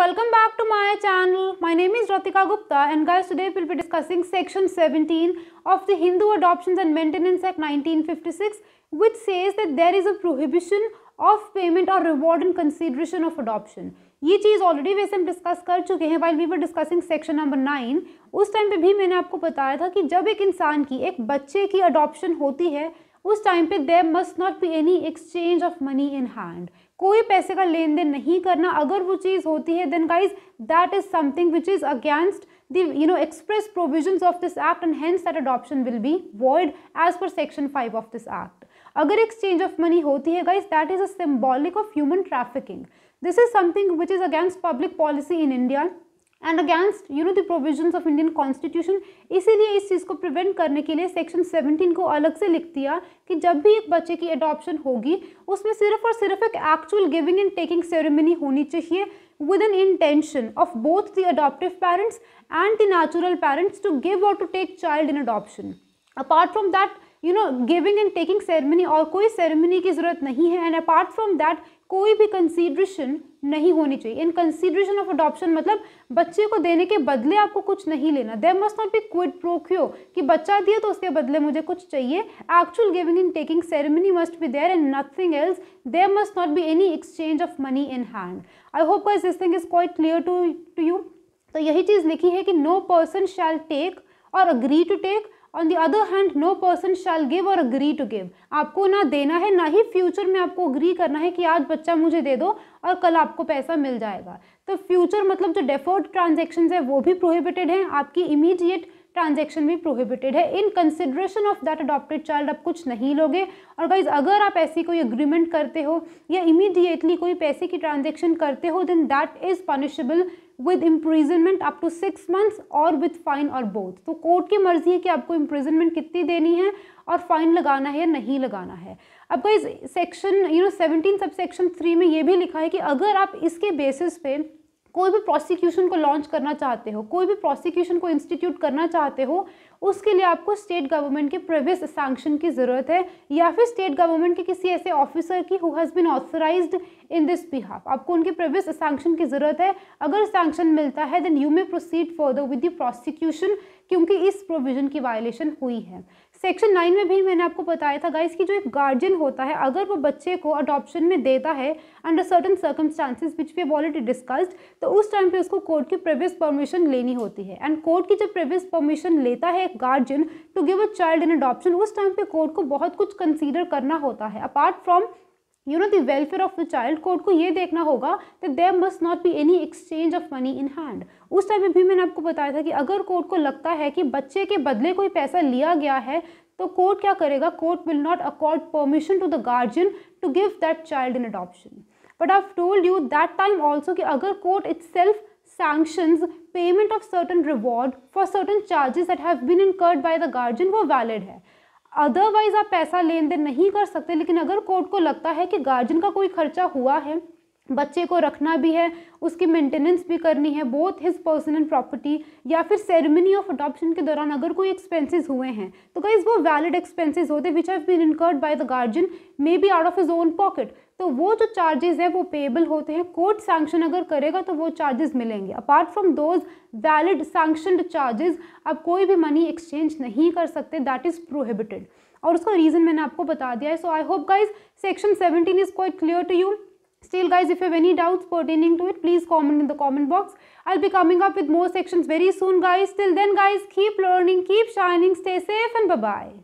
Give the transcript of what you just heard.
welcome back to my channel. My name is Ratika Gupta and guys today we'll be discussing section 17 of the Hindu Adoptions and Maintenance Act 1956 which says that there is a prohibition of payment or reward in consideration of adoption. ये चीज़ already वैसे हम discuss कर चुके हैं while we were discussing section number nine उस time पे भी मैंने आपको बताया था कि जब एक इंसान की एक बच्चे की अडॉप्शन होती है उस टाइम पे there must not be any exchange of money in hand कोई पैसे का लेन देन नहीं करना अगर वो चीज़ होती है then guys that is something which is against the you know express provision of this act and hence that adoption will be void as per section five of this act अगर exchange of money होती है guys that is a symbolic of human trafficking this is something which is against public policy in India and against you know the provisions of Indian constitution इसीलिए इस चीज़ को prevent करने के लिए section 17 को अलग से लिख दिया कि जब भी एक बच्चे की अडॉप्शन होगी उसमें सिर्फ और सिर्फ एक actual giving and taking ceremony होनी चाहिए with an intention of both the adoptive parents and the natural parents to give और to take child in adoption apart from that you know giving and taking ceremony और कोई ceremony की ज़रूरत नहीं है and apart from that कोई भी कंसीड्रेशन नहीं होनी चाहिए इन कंसीड्रेशन ऑफ अडॉप्शन मतलब बच्चे को देने के बदले आपको कुछ नहीं लेना there must not be quid pro quo कि बच्चा दिया तो उसके बदले मुझे कुछ चाहिए actual giving in taking ceremony must be there and nothing else there must not be any exchange of money in hand I hope this thing is quite clear to to you तो यही चीज़ लिखी है कि no person shall take और agree to take on the other hand no person shell give और agree to give आपको ना देना है ना ही फ्यूचर में आपको अग्री करना है कि आज बच्चा मुझे दे दो और कल आपको पैसा मिल जाएगा तो फ्यूचर मतलब जो डेफोर्ड ट्रांजेक्शन है वो भी प्रोहिबिटेड है आपकी इमीडिएट ट्रांजेक्शन भी प्रोहिबिटेड है in consideration of that adopted child आप कुछ नहीं लोगे और गाइज अगर आप ऐसी कोई अग्रीमेंट करते हो या इमीडिएटली कोई पैसे की ट्रांजेक्शन करते हो then that is punishable with imprisonment up to six months और विद फाइन और बोथ तो कोर्ट की मर्जी है कि आपको इम्प्रिजनमेंट कितनी देनी है और फाइन लगाना है या नहीं लगाना है अब इस section you know seventeen sub section three में ये भी लिखा है कि अगर आप इसके बेसिस पे कोई भी प्रोसिक्यूशन को लॉन्च करना चाहते हो कोई भी प्रोसिक्यूशन को इंस्टीट्यूट करना चाहते हो उसके लिए आपको स्टेट गवर्नमेंट के प्रवेश सैंक्शन की ज़रूरत है या फिर स्टेट गवर्नमेंट के किसी ऐसे ऑफिसर की who has been authorised in this behalf आपको उनके प्रवेश सैंक्शन की ज़रूरत है अगर सैंक्शन मिलता है then you may proceed further with the prosecution क्योंकि इस प्रोविज़न की वायलेशन हुई है सेक्शन नाइन में भी मैंने आपको बताया था गाइस कि जो एक गार्जियन होता है अगर वो बच्चे को अडॉप्शन में देता है under certain circumstances which we already discussed तो उस टाइम पे उसको कोर्ट की प्रवेश परमिशन लेनी होती है एंड कोर्ट की जब प्रवेश परमिशन लेता है guardian to give a child in adoption उस टाइम पे कोर्ट को बहुत कुछ कंसीडर करना होता है apart from you know the welfare of the child court को ये देखना होगा कि there must not be any exchange of money in hand उस टाइम में भी मैंने आपको बताया था कि अगर कोर्ट को लगता है कि बच्चे के बदले कोई पैसा लिया गया है तो कोर्ट क्या करेगा court will not accord permission to the guardian to give that child in adoption but I told you that time also कि अगर court itself sanctions, payment of certain reward for certain charges that have been incurred by the guardian वो valid है otherwise आप पैसा लेन then नहीं कर सकते लेकिन अगर court को लगता है कि guardian का कोई खर्चा हुआ है बच्चे को रखना भी है उसकी मेंटेनेंस भी करनी है बोथ हिज पर्सनल प्रॉपर्टी या फिर सेरेमनी ऑफ अडॉप्शन के दौरान अगर कोई एक्सपेंसेस हुए हैं तो गाइज वो वैलिड एक्सपेंसेस होते which have been incurred by the guardian may be out of his own pocket तो वो जो चार्जेस है वो पेएबल होते हैं कोर्ट सैंक्शन अगर करेगा तो वो चार्जेस मिलेंगे apart from those valid sanctioned charges आप कोई भी मनी एक्सचेंज नहीं कर सकते दैट इज़ प्रोहिबिटेड और उसका रीज़न मैंने आपको बता दिया है so I hope guys section seventeen is quite clear to you Still guys, if you have any doubts pertaining to it, please comment in the comment box. I'll be coming up with more sections very soon guys. Till then guys, keep learning, keep shining, stay safe and bye-bye.